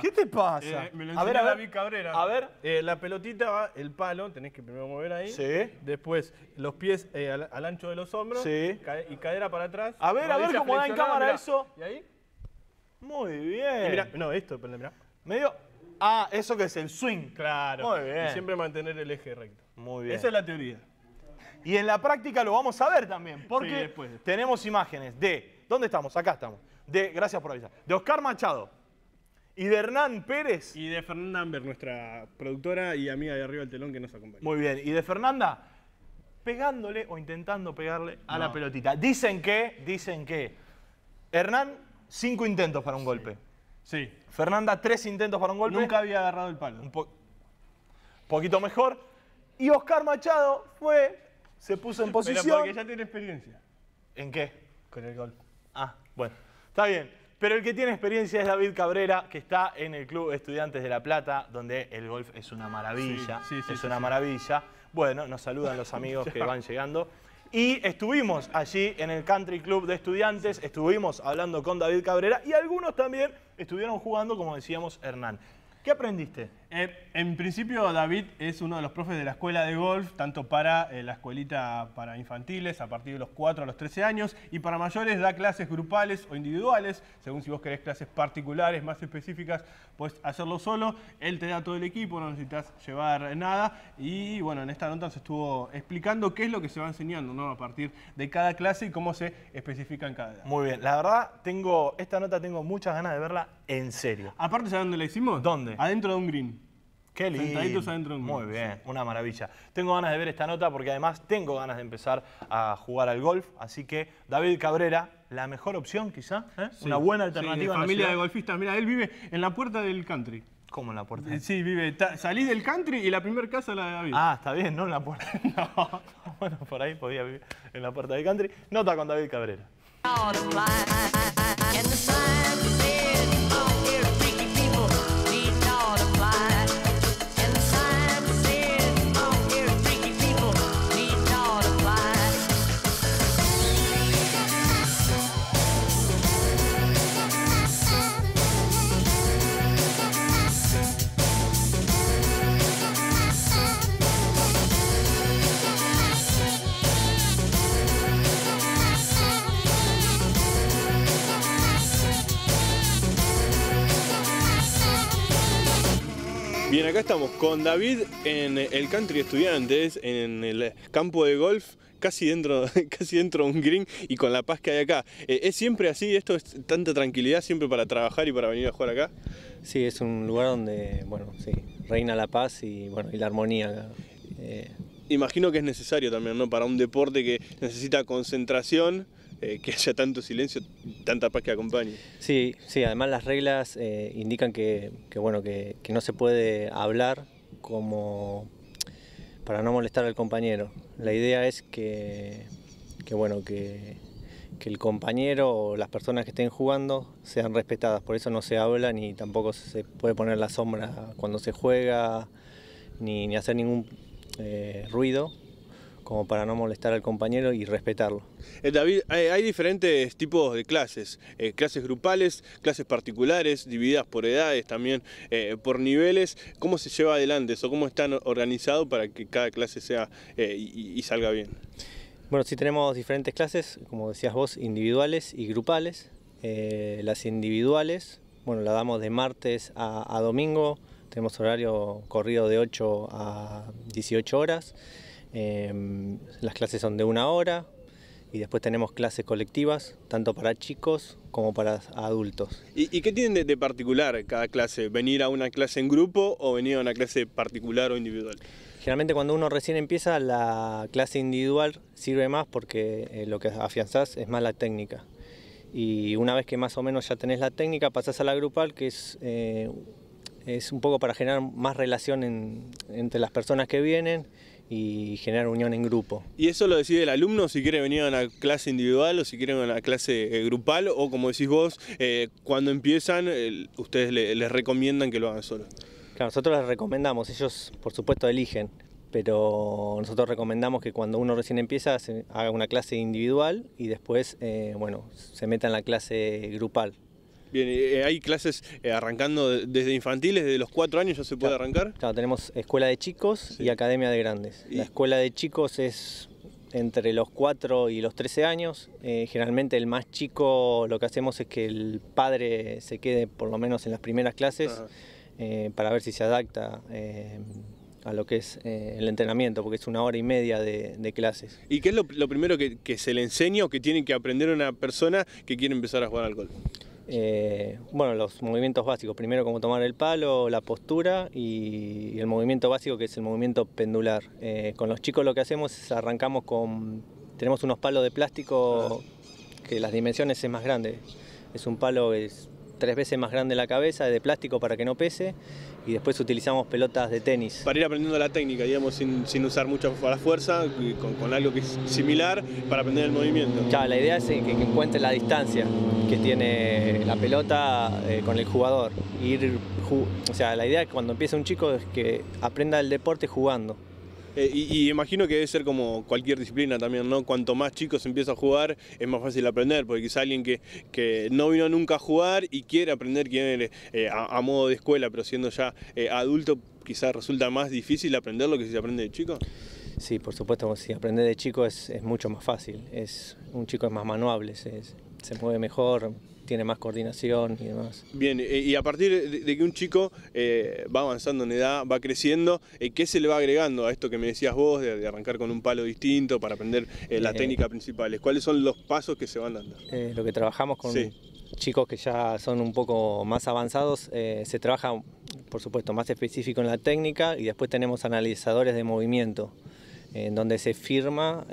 ¿Qué te pasa? Eh, me lo a ver, a David Cabrera. A ver. Eh, la pelotita va, el palo, tenés que primero mover ahí. Sí. Después, los pies eh, al, ancho de los hombros. Sí. Y cadera para atrás. A ver, a ver cómo da en cámara eso. ¿Y ahí? Muy bien. Mira, no, esto, mirá. Medio. Ah, eso que es el swing. Claro. Muy bien. Y siempre mantener el eje recto. Muy bien. Esa es la teoría. Y en la práctica lo vamos a ver también, porque tenemos imágenes de, ¿dónde estamos? Acá estamos. De, gracias por avisar. De Oscar Machado, y de Hernán Pérez. Y de Fernanda Amber, nuestra productora y amiga de arriba del telón que nos acompaña. Muy bien, y de Fernanda pegándole o intentando pegarle a la pelotita. Dicen que, dicen que Hernán cinco intentos para un golpe. Sí. Fernanda tres intentos para un golpe. Nunca había agarrado el palo. Un poquito mejor. Y Oscar Machado fue, se puso en posición. Pero porque ya tiene experiencia. ¿En qué? Con el gol. Ah, bueno. Está bien. Pero el que tiene experiencia es David Cabrera, que está en el Club Estudiantes de La Plata, donde el golf es una maravilla. Sí, sí, es una maravilla. Bueno, nos saludan los amigos que van llegando. Y estuvimos allí en el Country Club de Estudiantes, estuvimos hablando con David Cabrera y algunos también estuvieron jugando, como decíamos, Hernán. ¿Qué aprendiste? Eh, en principio, David es uno de los profes de la escuela de golf, tanto para eh, la escuelita para infantiles, a partir de los 4 a los 13 años, y para mayores da clases grupales o individuales, según si vos querés clases particulares, más específicas, puedes hacerlo solo. Él te da todo el equipo, no necesitas llevar nada. Y bueno, en esta nota se estuvo explicando qué es lo que se va enseñando a partir de cada clase y cómo se especifica en cada edad. Muy bien, la verdad, tengo esta nota tengo muchas ganas de verla en serio. Aparte, ¿sabes dónde la hicimos? ¿Dónde? Adentro de un green. Muy bien, una maravilla. Tengo ganas de ver esta nota porque además tengo ganas de empezar a jugar al golf. Así que David Cabrera, la mejor opción quizá, ¿eh? una buena alternativa. familia de golfistas. Mira, él vive en la puerta del country. ¿Cómo en la puerta? Sí, vive. salí del country y la primera casa la de David. Ah, está bien, no en la puerta. bueno, por ahí podía vivir en la puerta del country. Nota con David Cabrera. acá estamos con David en el Country Estudiantes, en el campo de golf, casi dentro, casi dentro de un green y con la paz que hay acá. Eh, ¿Es siempre así? ¿Esto es tanta tranquilidad siempre para trabajar y para venir a jugar acá? Sí, es un lugar donde, bueno, reina la paz y, bueno, la armonía eh, Imagino que es necesario también, ¿no? Para un deporte que necesita concentración eh, que haya tanto silencio, tanta paz que acompañe. Sí, sí, además las reglas eh, indican que, bueno, que, no se puede hablar como para no molestar al compañero. La idea es que, bueno, que, el compañero o las personas que estén jugando sean respetadas, por eso no se habla ni tampoco se puede poner la sombra cuando se juega, ni, hacer ningún eh, ruido como para no molestar al compañero y respetarlo. Eh, David, eh, hay, diferentes tipos de clases, eh, clases grupales, clases particulares, divididas por edades también, por niveles. ¿Cómo se lleva adelante eso? ¿Cómo están organizado para que cada clase sea y, salga bien? Bueno, sí tenemos diferentes clases, como decías vos, individuales y grupales. las individuales, bueno, las damos de martes a, a domingo, tenemos horario corrido de 8 a 18 horas. Em, las clases son de una hora y después tenemos clases colectivas, tanto para chicos como para adultos. ¿Y, qué tienen de, particular cada clase? ¿Venir a una clase en grupo o venir a una clase particular o individual? Generalmente cuando uno recién empieza la clase individual sirve más porque eh, lo que afianzás es más la técnica. Y una vez que más o menos ya tenés la técnica, pasás a la grupal, que es eh, es un poco para generar más relación entre las personas que vienen y generar unión en grupo. ¿Y eso lo decide el alumno si quiere venir a una clase individual o si quiere a una clase eh, grupal o como decís vos, eh, cuando empiezan ustedes les recomiendan que lo hagan solo? Claro, nosotros les recomendamos, ellos por supuesto eligen, pero nosotros recomendamos que cuando uno recién empieza haga una clase individual y después, eh, bueno, se meta en la clase grupal, Bien, eh, eh, ¿hay clases eh, arrancando desde infantiles, desde los cuatro años ya se puede arrancar? Claro, tenemos escuela de chicos y academia de grandes. La escuela de chicos es entre los cuatro y los trece años. generalmente el más chico lo que hacemos es que el padre se quede por lo menos en las primeras clases para ver si se adapta a lo que es el entrenamiento, porque es una hora y media de, clases. ¿Y qué es lo, primero que, que, se le enseña o que tiene que aprender una persona que quiere empezar a jugar al golf? Eh, bueno, los movimientos básicos, primero como tomar el palo, la postura y, el movimiento básico que es el movimiento pendular. Eh, con los chicos lo que hacemos es arrancamos con, tenemos unos palos de plástico que las dimensiones es más grande, es un palo es tres veces más grande la cabeza, es de plástico para que no pese y después utilizamos pelotas de tenis. Para ir aprendiendo la técnica, digamos, sin, usar mucha la fuerza, con, algo que es similar para aprender el movimiento. Claro, la idea es que, que encuentre la distancia que tiene la pelota eh, con el jugador. Ir, o sea, la idea es que cuando empieza un chico es que aprenda el deporte jugando. Eh, y, imagino que debe ser como cualquier disciplina también, ¿no? Cuanto más chicos empieza a jugar, es más fácil aprender, porque quizá alguien que, no vino nunca a jugar y quiere aprender eh, a, modo de escuela, pero siendo ya eh, adulto, quizás resulta más difícil aprenderlo que si se aprende de chico. Sí, por supuesto, si aprender de chico es, mucho más fácil, es, un chico es más manuable, se mueve mejor, tiene más coordinación y demás. Bien, eh, y a partir de que un chico eh, va avanzando en edad, va creciendo, eh, ¿qué se le va agregando a esto que me decías vos, de, arrancar con un palo distinto para aprender las técnicas principales? ¿Cuáles son los pasos que se van dando? lo que trabajamos con chicos que ya son un poco más avanzados, se trabaja, por supuesto, más específico en la técnica y después tenemos analizadores de movimiento, en donde se firma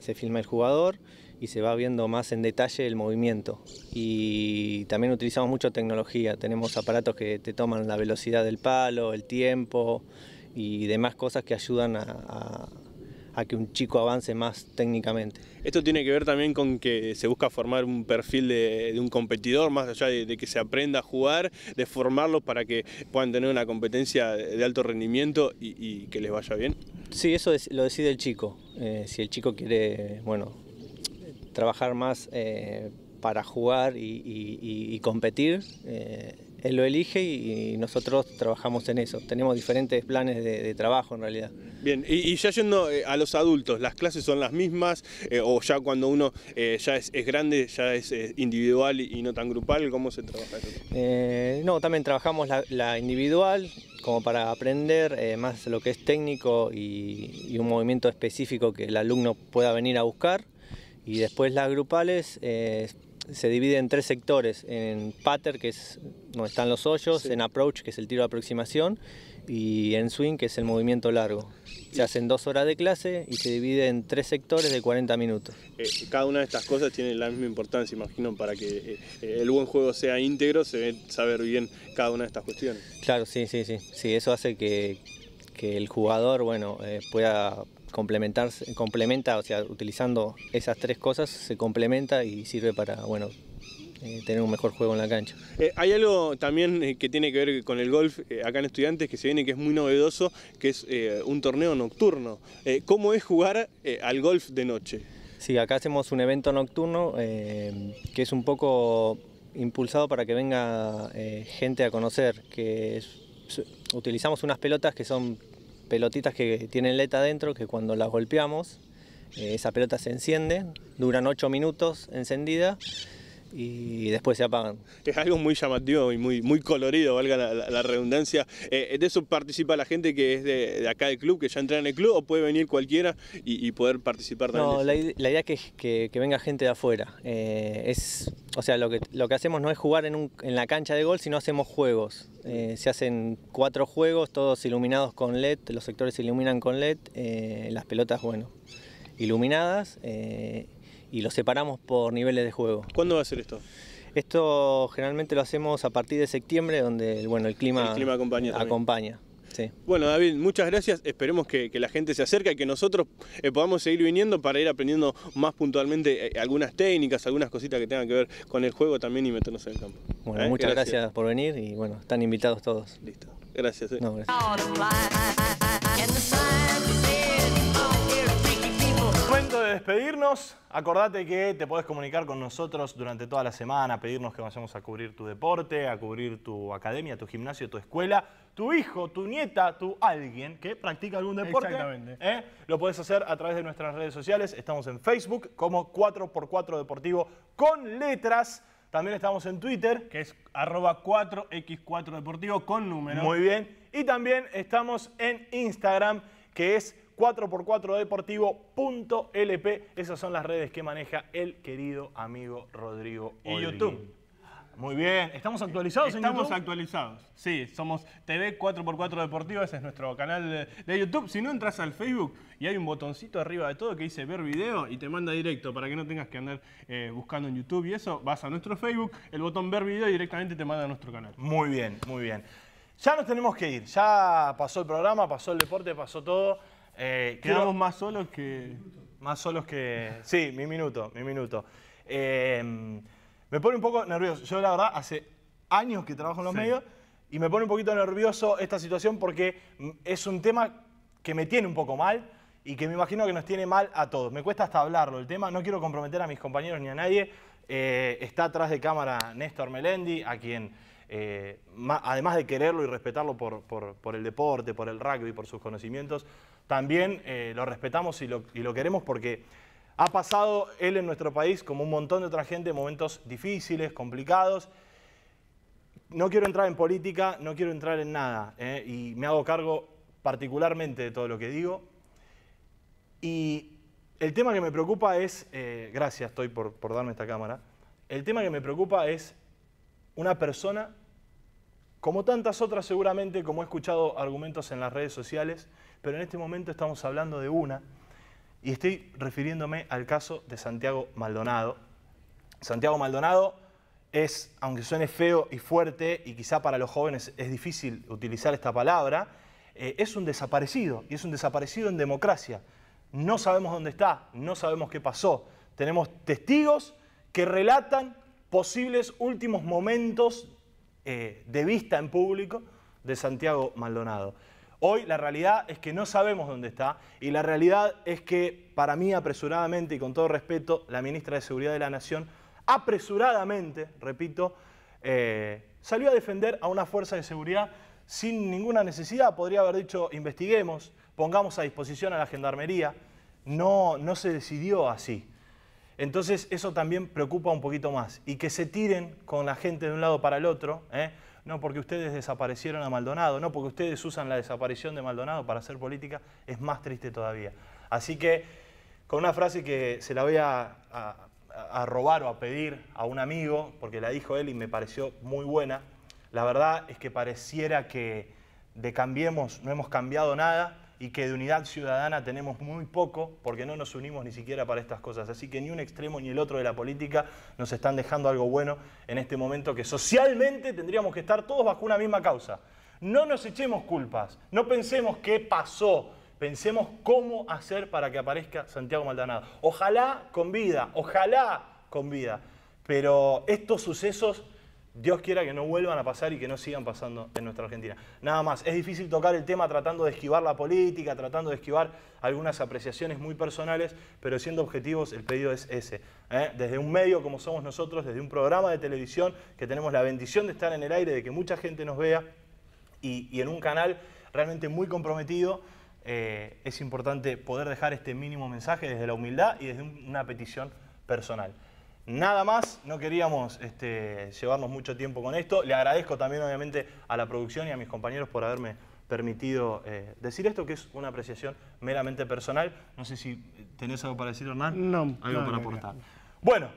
se filma el jugador y se va viendo más en detalle el movimiento. Y también utilizamos mucho tecnología, tenemos aparatos que te toman la velocidad del palo, el tiempo y demás cosas que ayudan a, que un chico avance más técnicamente. Esto tiene que ver también con que se busca formar un perfil de, un competidor, más allá de, que se aprenda a jugar, de formarlo para que puedan tener una competencia de alto rendimiento y, que les vaya bien. Sí, eso lo decide el chico. Eh, si el chico quiere, bueno, trabajar más eh, para jugar y, competir. Eh, él lo elige y, nosotros trabajamos en eso. Tenemos diferentes planes de, trabajo en realidad. Bien, y, ya yendo eh, a los adultos, ¿las clases son las mismas? ¿O ya cuando uno ya es, grande, ya es, individual y, no tan grupal? ¿Cómo se trabaja eso? no, también trabajamos la, individual como para aprender más lo que es técnico y un movimiento específico que el alumno pueda venir a buscar. Y después las grupales eh, se dividen en tres sectores, en pater, que es donde están los hoyos, en approach, que es el tiro de aproximación, y en swing, que es el movimiento largo. Se hacen dos horas de clase y se divide en tres sectores de 40 minutos. Eh, cada una de estas cosas tiene la misma importancia, imagino, para que eh, el buen juego sea íntegro, se debe saber bien cada una de estas cuestiones. Claro, sí, sí, sí. Sí, eso hace que, el jugador bueno, pueda complementarse, complementa, o sea, utilizando esas tres cosas se complementa y sirve para, bueno, eh, tener un mejor juego en la cancha. Eh, hay algo también eh, que tiene que ver con el golf acá en Estudiantes que se viene que es muy novedoso, que es un torneo nocturno. ¿Cómo es jugar al golf de noche? Sí, acá hacemos un evento nocturno que es un poco impulsado para que venga gente a conocer, que utilizamos unas pelotas que son pelotitas que tienen leta adentro que cuando las golpeamos, eh, esa pelota se enciende, duran 8 minutos encendida y después se apagan. Es algo muy llamativo y muy, muy colorido, valga la, redundancia. Eh, eh, ¿De eso participa la gente que es de, acá del club, que ya entra en el club, o puede venir cualquiera y, poder participar también? No, la, idea es que, venga gente de afuera. Eh, es, o sea, lo que, lo que hacemos no es jugar en, la cancha de gol, sino hacemos juegos. se hacen cuatro juegos, todos iluminados con LED, los sectores se iluminan con LED, las pelotas, bueno, iluminadas y los separamos por niveles de juego. ¿Cuándo va a ser esto? Esto generalmente lo hacemos a partir de septiembre, donde bueno, el clima, acompaña. Bueno, David, muchas gracias. Esperemos que, la gente se acerque y que nosotros eh, podamos seguir viniendo para ir aprendiendo más puntualmente eh, eh, algunas técnicas, algunas cositas que tengan que ver con el juego también y meternos en el campo. Bueno, muchas gracias. por venir y bueno, están invitados todos. Listo. gracias. despedirnos, acordate que te podés comunicar con nosotros durante toda la semana, pedirnos que vayamos a cubrir tu deporte, a cubrir tu academia, tu gimnasio, tu escuela, tu hijo, tu nieta, tu alguien que practica algún deporte. ¿eh? Lo podés hacer a través de nuestras redes sociales. Estamos en Facebook como 4x4 Deportivo con letras. También estamos en Twitter. Que es arroba 4x4 Deportivo con números Muy bien. Y también estamos en Instagram que es 4x4deportivo.lp. Esas son las redes que maneja el querido amigo Rodrigo Y YouTube. Muy bien, ¿estamos actualizados Estamos en YouTube? actualizados, sí, somos TV 4x4 Deportivo, ese es nuestro canal de YouTube. Si no entras al Facebook y hay un botoncito arriba de todo que dice ver video y te manda directo para que no tengas que andar eh, buscando en YouTube y eso, vas a nuestro Facebook, el botón ver video y directamente te manda a nuestro canal. Muy bien, muy bien. Ya nos tenemos que ir, ya pasó el programa, pasó el deporte, pasó todo. Eh, quedamos más solos que. Más solos que. Sí, mi minuto, mi minuto. Em, me pone un poco nervioso. Yo, la verdad, hace años que trabajo en los medios y me pone un poquito nervioso esta situación porque es un tema que me tiene un poco mal y que me imagino que nos tiene mal a todos. Me cuesta hasta hablarlo el tema, no quiero comprometer a mis compañeros ni a nadie. Eh, está atrás de cámara Néstor Melendi, a quien eh, además de quererlo y respetarlo por, el deporte, por el rugby, por sus conocimientos, también eh, lo respetamos y lo, queremos porque ha pasado él en nuestro país, como un montón de otra gente, momentos difíciles, complicados. No quiero entrar en política, no quiero entrar en nada, eh, y me hago cargo particularmente de todo lo que digo. Y el tema que me preocupa es, gracias estoy por, por darme esta cámara, el tema que me preocupa es una persona, como tantas otras seguramente, como he escuchado argumentos en las redes sociales, pero en este momento estamos hablando de una, y estoy refiriéndome al caso de Santiago Maldonado. Santiago Maldonado es, aunque suene feo y fuerte, y quizá para los jóvenes es difícil utilizar esta palabra, eh, es un desaparecido, y es un desaparecido en democracia. No sabemos dónde está, no sabemos qué pasó. Tenemos testigos que relatan posibles últimos momentos eh, de vista en público de Santiago Maldonado. Hoy la realidad es que no sabemos dónde está y la realidad es que para mí apresuradamente y con todo respeto la ministra de Seguridad de la Nación apresuradamente, repito, eh, salió a defender a una fuerza de seguridad sin ninguna necesidad. Podría haber dicho investiguemos, pongamos a disposición a la gendarmería. No, no se decidió así. Entonces eso también preocupa un poquito más. Y que se tiren con la gente de un lado para el otro, ¿eh? no porque ustedes desaparecieron a Maldonado, no porque ustedes usan la desaparición de Maldonado para hacer política, es más triste todavía. Así que con una frase que se la voy a, a robar o a pedir a un amigo, porque la dijo él y me pareció muy buena, la verdad es que pareciera que de Cambiemos no hemos cambiado nada, y que de unidad ciudadana tenemos muy poco porque no nos unimos ni siquiera para estas cosas. Así que ni un extremo ni el otro de la política nos están dejando algo bueno en este momento que socialmente tendríamos que estar todos bajo una misma causa. No nos echemos culpas, no pensemos qué pasó, pensemos cómo hacer para que aparezca Santiago Maldonado. Ojalá con vida, ojalá con vida. Pero estos sucesos Dios quiera que no vuelvan a pasar y que no sigan pasando en nuestra Argentina. Nada más, es difícil tocar el tema tratando de esquivar la política, tratando de esquivar algunas apreciaciones muy personales, pero siendo objetivos el pedido es ese. ¿eh? Desde un medio como somos nosotros, desde un programa de televisión que tenemos la bendición de estar en el aire, de que mucha gente nos vea y, en un canal realmente muy comprometido, eh, es importante poder dejar este mínimo mensaje desde la humildad y desde una petición personal. Nada más, no queríamos este, llevarnos mucho tiempo con esto. Le agradezco también, obviamente, a la producción y a mis compañeros por haberme permitido eh, decir esto, que es una apreciación meramente personal. No sé si eh, tenés algo para decir, Hernán. No. Algo para aportar. Bueno,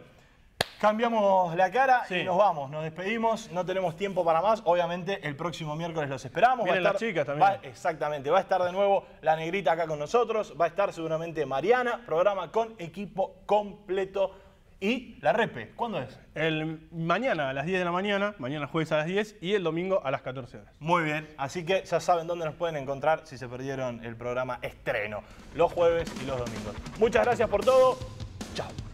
cambiamos la cara y nos vamos. Nos despedimos. No tenemos tiempo para más. Obviamente, el próximo miércoles los esperamos. las chicas también. exactamente. Va a estar de nuevo la negrita acá con nosotros. Va a estar seguramente Mariana. Programa con equipo completo y la repe, ¿cuándo es? El mañana a las 10 de la mañana, mañana jueves a las 10 y el domingo a las 14 horas. Muy bien, así que ya saben dónde nos pueden encontrar si se perdieron el programa estreno, los jueves y los domingos. Muchas gracias por todo, chao.